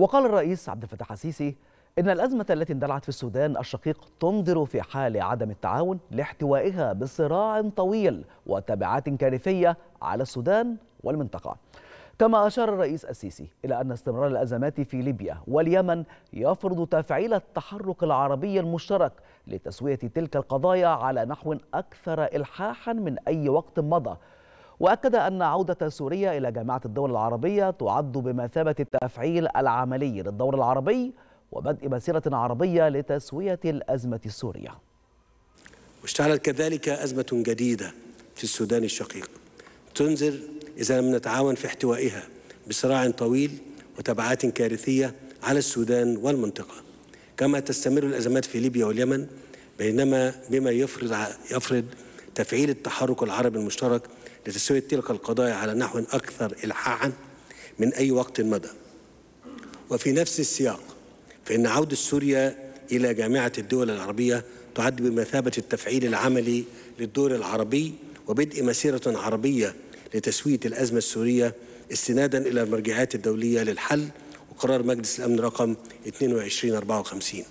وقال الرئيس عبد الفتاح السيسي إن الأزمة التي اندلعت في السودان الشقيق تنذر في حال عدم التعاون لاحتوائها بصراع طويل وتبعات كارثية على السودان والمنطقة كما أشار الرئيس السيسي إلى أن استمرار الأزمات في ليبيا واليمن يفرض تفعيل التحرك العربي المشترك لتسوية تلك القضايا على نحو أكثر إلحاحا من أي وقت مضى وأكد أن عودة سوريا إلى جامعة الدول العربية تعد بمثابة التفعيل العملي للدور العربي وبدء مسيرة عربية لتسوية الأزمة السورية واشتعلت كذلك أزمة جديدة في السودان الشقيق تنذر إذا لم نتعاون في احتوائها بصراع طويل وتبعات كارثية على السودان والمنطقة كما تستمر الأزمات في ليبيا واليمن بينما بما يفرض يفرض تفعيل التحرك العربي المشترك لتسوية تلك القضايا على نحو أكثر إلحاحا من أي وقت مضى وفي نفس السياق فإن عودة سوريا إلى جامعة الدول العربية تعد بمثابة التفعيل العملي للدور العربي وبدء مسيرة عربية لتسوية الأزمة السورية استنادا إلى المرجعات الدولية للحل وقرار مجلس الأمن رقم 2254